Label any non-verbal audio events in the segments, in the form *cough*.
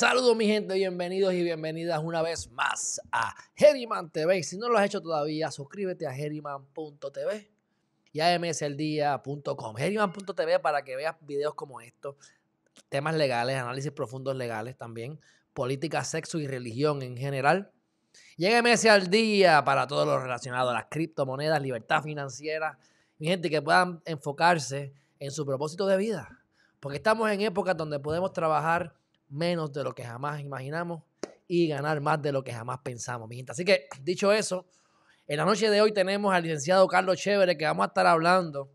Saludos mi gente, bienvenidos y bienvenidas una vez más a Geriman TV. Si no lo has hecho todavía, suscríbete a geriman.tv y a msaldía.com, Geriman.tv para que veas videos como estos, temas legales, análisis profundos legales también, política, sexo y religión en general. Y al día para todo lo relacionado a las criptomonedas, libertad financiera, mi gente que puedan enfocarse en su propósito de vida. Porque estamos en épocas donde podemos trabajar menos de lo que jamás imaginamos y ganar más de lo que jamás pensamos, Así que, dicho eso, en la noche de hoy tenemos al licenciado Carlos Chévere que vamos a estar hablando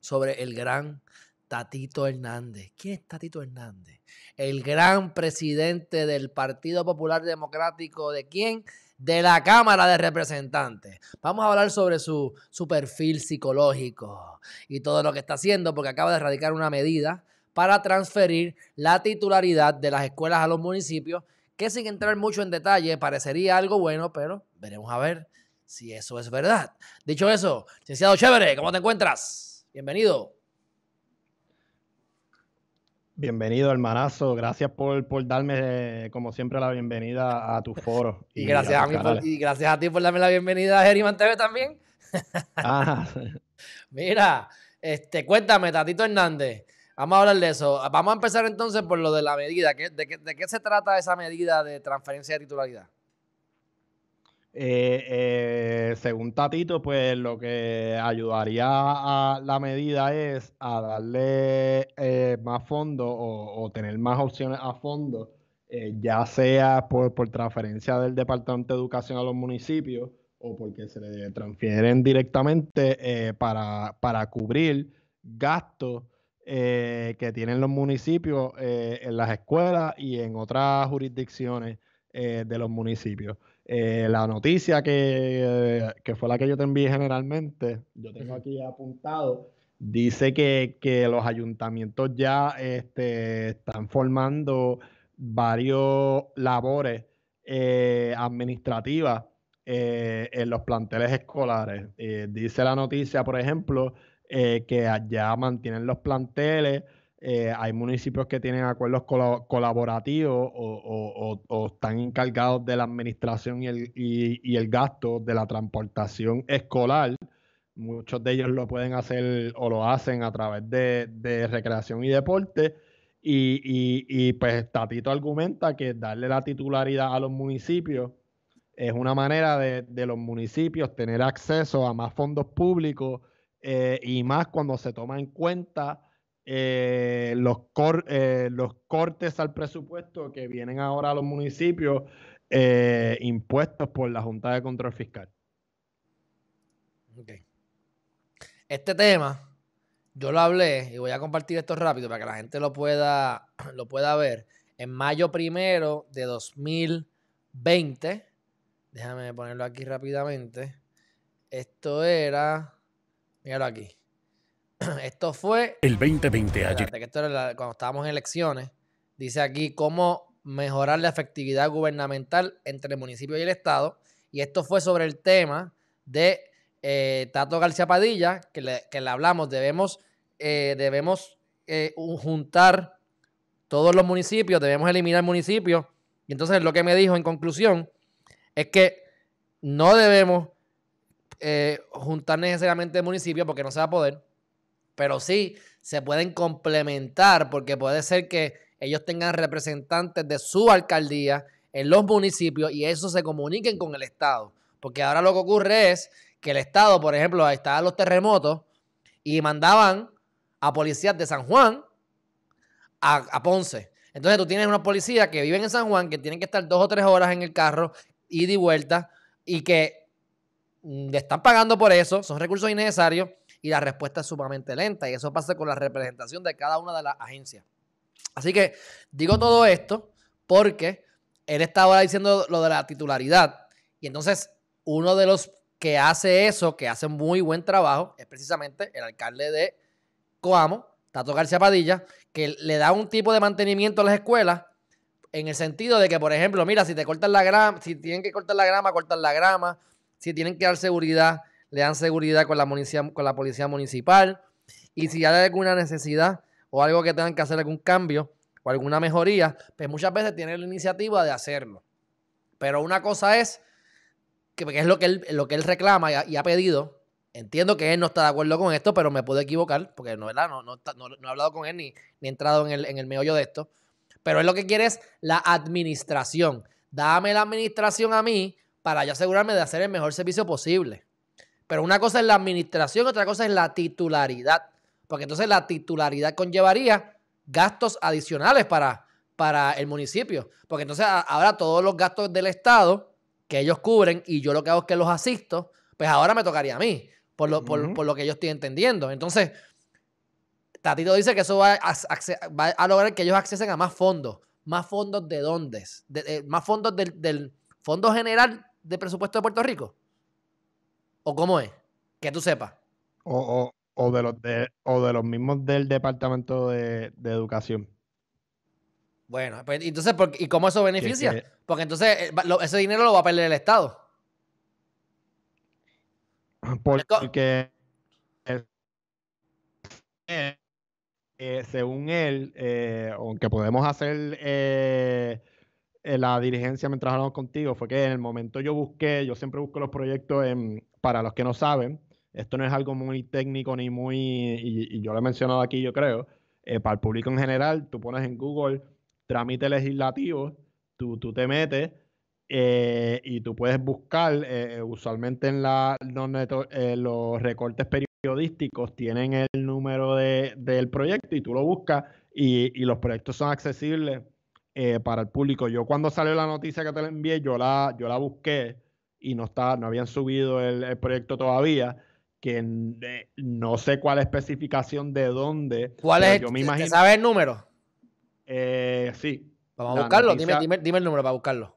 sobre el gran Tatito Hernández. ¿Quién es Tatito Hernández? El gran presidente del Partido Popular Democrático, ¿de quién? De la Cámara de Representantes. Vamos a hablar sobre su, su perfil psicológico y todo lo que está haciendo, porque acaba de erradicar una medida para transferir la titularidad de las escuelas a los municipios, que sin entrar mucho en detalle parecería algo bueno, pero veremos a ver si eso es verdad. Dicho eso, licenciado Chévere, ¿cómo te encuentras? Bienvenido. Bienvenido, hermanazo. Gracias por, darme, eh, como siempre, la bienvenida a tu foro. *laughs* y, gracias a, mí y gracias a ti por darme la bienvenida a Geriman TV también. Ah. *laughs* Mira, este, cuéntame, Tatito Hernández. Vamos a hablar de eso. Vamos a empezar entonces por lo de la medida. ¿De, qué se trata esa medida de transferencia de titularidad? Eh, eh, según Tatito, pues lo que ayudaría a la medida es a darle eh, más fondos o, tener más opciones a fondo, ya sea por, transferencia del Departamento de Educación a los municipios o porque se le transfieren directamente para, para cubrir gastos eh, que tienen los municipios eh, en las escuelas y en otras jurisdicciones eh, de los municipios. la noticia que, fue la que yo te envié generalmente, yo tengo aquí apuntado, dice que, los ayuntamientos ya este, están formando varios labores administrativas en los planteles escolares. dice la noticia, por ejemplo, eh, que allá mantienen los planteles. Eh, hay municipios que tienen acuerdos colaborativos o, están encargados de la administración y el, el, gasto de la transportación escolar. Muchos de ellos lo pueden hacer o lo hacen a través de, de recreación y deporte. Y, pues Tatito argumenta que darle la titularidad a los municipios es una manera de los municipios tener acceso a más fondos públicos eh, y más cuando se toma en cuenta eh, los, eh, los cortes al presupuesto que vienen ahora a los municipios impuestos por la Junta de Control Fiscal. Este tema, yo lo hablé y voy a compartir esto rápido para que la gente lo pueda, *clears throat* lo pueda ver. En mayo primero de 2020, déjame ponerlo aquí rápidamente. Esto era Míralo aquí. *clears throat* Esto fue. El 2020 ayer. cuando estábamos en elecciones. Dice aquí cómo mejorar la efectividad gubernamental entre el municipio y el Estado. Y esto fue sobre el tema de eh, Tato García Padilla, que le, hablamos. Debemos, eh, debemos eh, juntar todos los municipios, debemos eliminar municipios. Y entonces lo que me dijo en conclusión es que no debemos eh, juntar necesariamente municipios porque no se va a poder, pero sí se pueden complementar porque puede ser que ellos tengan representantes de su alcaldía en los municipios y eso se comuniquen con el Estado. Porque ahora lo que ocurre es que el Estado, por ejemplo, estaban los terremotos y mandaban a policías de San Juan a, Ponce. Entonces tú tienes una policías que viven en San Juan, que tienen que estar dos o tres horas en el carro, ida y vuelta, y que le están pagando por eso, son recursos innecesarios y la respuesta es sumamente lenta. Y eso pasa con la representación de cada una de las agencias. Así que digo todo esto porque él está ahora diciendo lo de la titularidad. Y entonces uno de los que hace eso, que hace muy buen trabajo, es precisamente el alcalde de Coamo, Tato García Padilla, que le da un tipo de mantenimiento a las escuelas en el sentido de que, por ejemplo, mira, si te cortan la grama, si tienen que cortar la grama, cortan la grama, si tienen que dar seguridad, le dan seguridad con la policía, municipal. Y si hay alguna necesidad o algo que tengan que hacer, algún cambio o alguna mejoría, pues muchas veces tienen la iniciativa de hacerlo. Pero una cosa es, que, es lo que él, lo que él reclama y ha, pedido. Entiendo que él no está de acuerdo con esto, pero me puedo equivocar, porque no, he hablado con él ni, he entrado en el, en el meollo de esto. Pero él lo que quiere es la administración. Dame la administración a mí para yo asegurarme de hacer el mejor servicio posible. Pero una cosa es la administración, otra cosa es la titularidad. Porque entonces la titularidad conllevaría gastos adicionales para, para el municipio. Porque entonces ahora todos los gastos del Estado que ellos cubren y yo lo que hago es que los asisto, pues ahora me tocaría a mí, por lo, por, lo que yo estoy entendiendo. Entonces, Tatito dice que eso va a, lograr que ellos accesen a más fondos. ¿Más fondos de dónde? más fondos del, del Fondo General de presupuesto de Puerto Rico? ¿O cómo es? Que tú sepas. O, de, los de, o de los mismos del Departamento de, Educación. Bueno, pues entonces, ¿y cómo eso beneficia? Porque entonces eh, ese dinero lo va a perder el Estado. Porque eh, eh, según él, aunque podemos hacer eh, la dirigencia mientras hablamos contigo fue que en el momento yo busqué, yo siempre busco los proyectos para los que no saben, esto no es algo muy técnico ni muy, y, yo lo he mencionado aquí yo creo, eh, para el público en general, tú pones en Google trámite legislativo, tú, te metes eh, y tú puedes buscar, usualmente en la, donde los recortes periodísticos tienen el número de, del proyecto y tú lo buscas y, y los proyectos son accesibles eh, para el público. Yo cuando salió la noticia que te la envié, yo la, yo la busqué y no, está, no habían subido el, proyecto todavía que no sé cuál especificación de dónde. ¿Cuál es? Yo ¿Sabes el número? Eh, sí. Vamos a buscarlo. dime, dime, dime el número para buscarlo.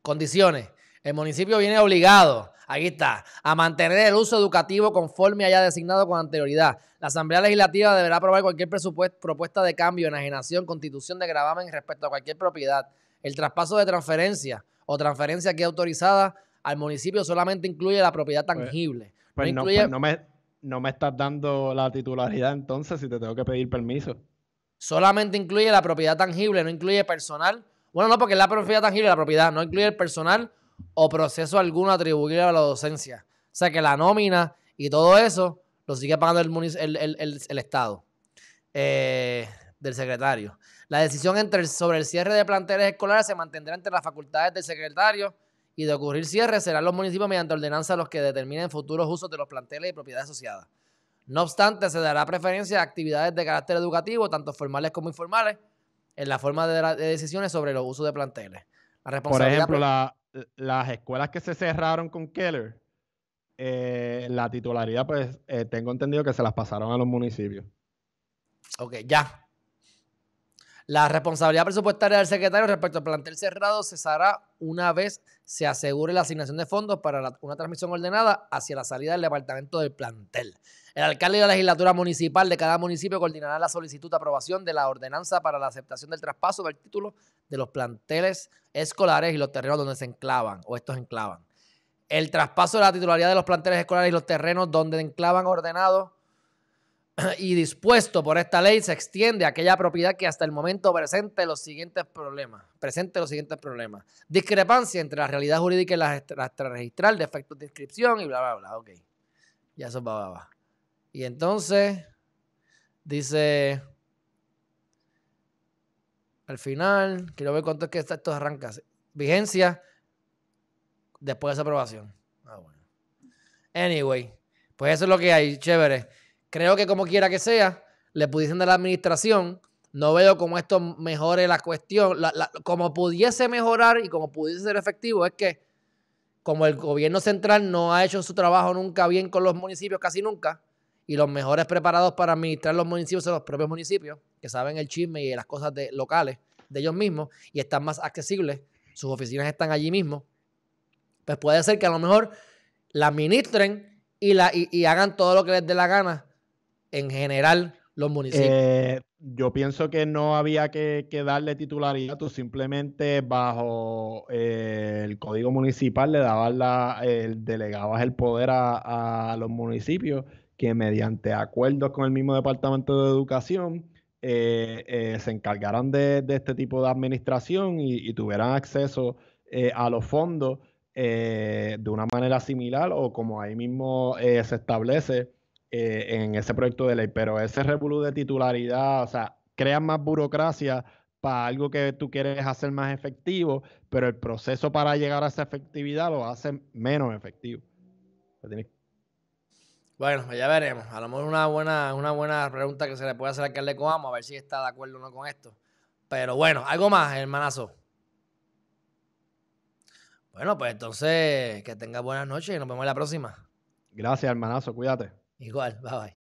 Condiciones. El municipio viene obligado Aquí está. A mantener el uso educativo conforme haya designado con anterioridad. La Asamblea Legislativa deberá aprobar cualquier presupuesto, propuesta de cambio, enajenación, constitución de gravamen respecto a cualquier propiedad. El traspaso de transferencia o transferencia que autorizada al municipio solamente incluye la propiedad pues, tangible. Pues, no, pues no, me, no me estás dando la titularidad entonces si te tengo que pedir permiso. Solamente incluye la propiedad tangible, no incluye personal. Bueno, no, porque la propiedad tangible, la propiedad, no incluye el personal o proceso alguno atribuible a la docencia. O sea que la nómina y todo eso lo sigue pagando el, el, Estado eh, del secretario. La decisión sobre el cierre de planteles escolares se mantendrá entre las facultades del secretario y de ocurrir cierre serán los municipios mediante ordenanza los que determinen futuros usos de los planteles y propiedades asociadas. No obstante, se dará preferencia a actividades de carácter educativo, tanto formales como informales, en la forma de, decisiones sobre los usos de planteles. Por ejemplo, la, las escuelas que se cerraron con Keller, eh, la titularidad, pues eh, tengo entendido que se las pasaron a los municipios. Ok, ya. La responsabilidad presupuestaria del secretario respecto al plantel cerrado cesará una vez se asegure la asignación de fondos para una transmisión ordenada hacia la salida del departamento del plantel. El alcalde de la legislatura municipal de cada municipio coordinará la solicitud de aprobación de la ordenanza para la aceptación del traspaso del título de los planteles escolares y los terrenos donde se enclavan o estos enclavan. El traspaso de la titularidad de los planteles escolares y los terrenos donde enclavan ordenado y dispuesto por esta ley se extiende a aquella propiedad que hasta el momento presente los siguientes problemas. Presente los siguientes problemas. Discrepancia entre la realidad jurídica y la registral, defectos de inscripción y bla, bla, bla. Ok. Ya eso va, va, va. Y entonces dice, al final, quiero ver cuánto es que esto arranca. Vigencia después de esa aprobación. Ah, anyway, pues eso es lo que hay, chévere. Creo que como quiera que sea, le pudiesen dar a la administración. No veo cómo esto mejore la cuestión. como pudiese mejorar y como pudiese ser efectivo es que como el gobierno central no ha hecho su trabajo nunca bien con los municipios, casi nunca, y los mejores preparados para administrar los municipios son los propios municipios, que saben el chisme y las cosas de, locales de ellos mismos y están más accesibles, sus oficinas están allí mismo. Pues puede ser que a lo mejor la administren y, la, y, hagan todo lo que les dé la gana en general los municipios. Eh, yo pienso que no había que, darle titularidad, tú simplemente bajo eh, el código municipal le dabas la, eh, el poder a los municipios que mediante acuerdos con el mismo Departamento de Educación eh, eh, se encargaran de, este tipo de administración y, tuvieran acceso eh, a los fondos de una manera similar o como ahí mismo se establece en ese proyecto de ley. Pero ese revolú de titularidad, o sea, crean más burocracia para algo que tú quieres hacer más efectivo, pero el proceso para llegar a esa efectividad lo hace menos efectivo. Bueno, pues ya veremos. A lo mejor una buena, una buena pregunta que se le puede hacer al alcalde Coamo, a ver si está de acuerdo o no con esto. Pero bueno, algo más, hermanazo. Bueno, pues entonces, que tenga buenas noches y nos vemos en la próxima. Gracias, hermanazo. Cuídate. Igual, bye bye.